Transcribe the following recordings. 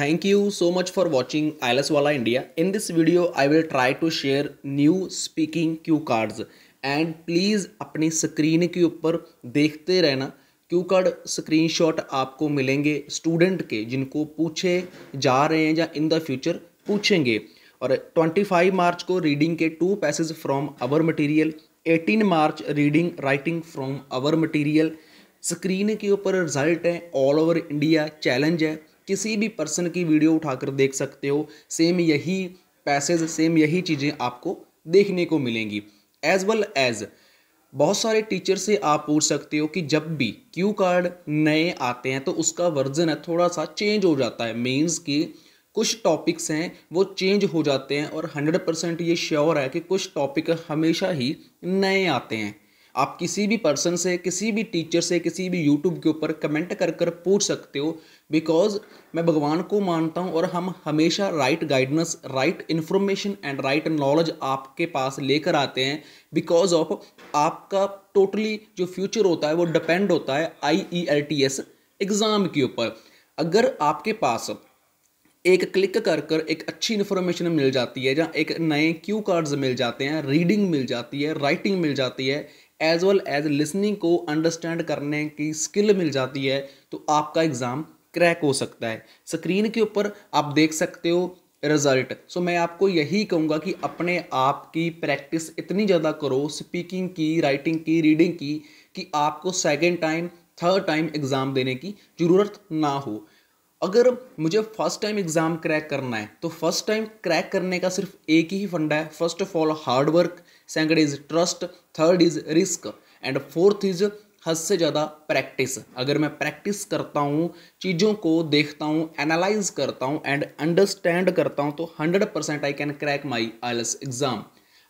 Thank you so much for watching ILS Wala India. In this video, I will try to share new speaking cue cards and please अपनी screen के ऊपर देखते रहना Q card shot आपको मिलेंगे student के जिनको पूछे जा रहे हैं या इन द फ्यूचर पूछेंगे और 25 मार्च को रीडिंग के two passage from our material 18 March reading writing from our material screen के ऊपर रिजल्ट है ऑल ओवर इंडिया चैलेंज है किसी भी पर्सन की वीडियो उठाकर देख सकते हो सेम यही पैसेज सेम यही चीज़ें आपको देखने को मिलेंगी एज वेल एज बहुत सारे टीचर से आप पूछ सकते हो कि जब भी क्यू कार्ड नए आते हैं तो उसका वर्जन है थोड़ा सा चेंज हो जाता है मीन्स कि कुछ टॉपिक्स हैं वो चेंज हो जाते हैं और हंड्रेड परसेंट ये श्योर है कि कुछ टॉपिक हमेशा ही नए आते हैं आप किसी भी पर्सन से किसी भी टीचर से किसी भी यूट्यूब के ऊपर कमेंट कर कर पूछ सकते हो बिकॉज मैं भगवान को मानता हूँ और हम हमेशा right guidance right information and right knowledge आपके पास लेकर आते हैं बिकॉज ऑफ आपका टोटली totally जो फ्यूचर होता है वो डिपेंड होता है I E L T S exam के ऊपर अगर आपके पास एक क्लिक कर कर एक अच्छी इन्फॉर्मेशन मिल जाती है जहाँ एक नए क्यू कार्ड्स मिल जाते हैं रीडिंग मिल जाती है राइटिंग मिल जाती है एज वेल एज लिसनिंग को अंडरस्टैंड करने की स्किल मिल जाती है तो आपका एग्ज़ाम क्रैक हो सकता है स्क्रीन के ऊपर आप देख सकते हो रिजल्ट सो so, मैं आपको यही कहूँगा कि अपने आप की प्रैक्टिस इतनी ज़्यादा करो स्पीकिंग की राइटिंग की रीडिंग की कि आपको second time third time exam देने की ज़रूरत ना हो अगर मुझे फर्स्ट टाइम एग्ज़ाम क्रैक करना है तो फर्स्ट टाइम क्रैक करने का सिर्फ एक ही फंडा है first of all hard work second second is trust third is risk and fourth is हद से ज़्यादा प्रैक्टिस अगर मैं प्रैक्टिस करता हूँ चीज़ों को देखता हूँ एनालाइज करता हूँ एंड अंडरस्टैंड करता हूँ तो hundred percent I can crack my I exam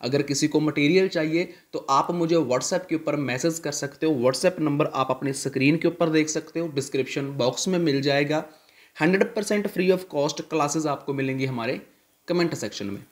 अगर किसी को मटेरियल चाहिए तो आप मुझे व्हाट्सएप के ऊपर मैसेज कर सकते हो व्हाट्सएप नंबर आप अपने स्क्रीन के ऊपर देख सकते हो डिस्क्रिप्शन बॉक्स में मिल जाएगा hundred percent free of cost classes आपको मिलेंगी हमारे कमेंट सेक्शन में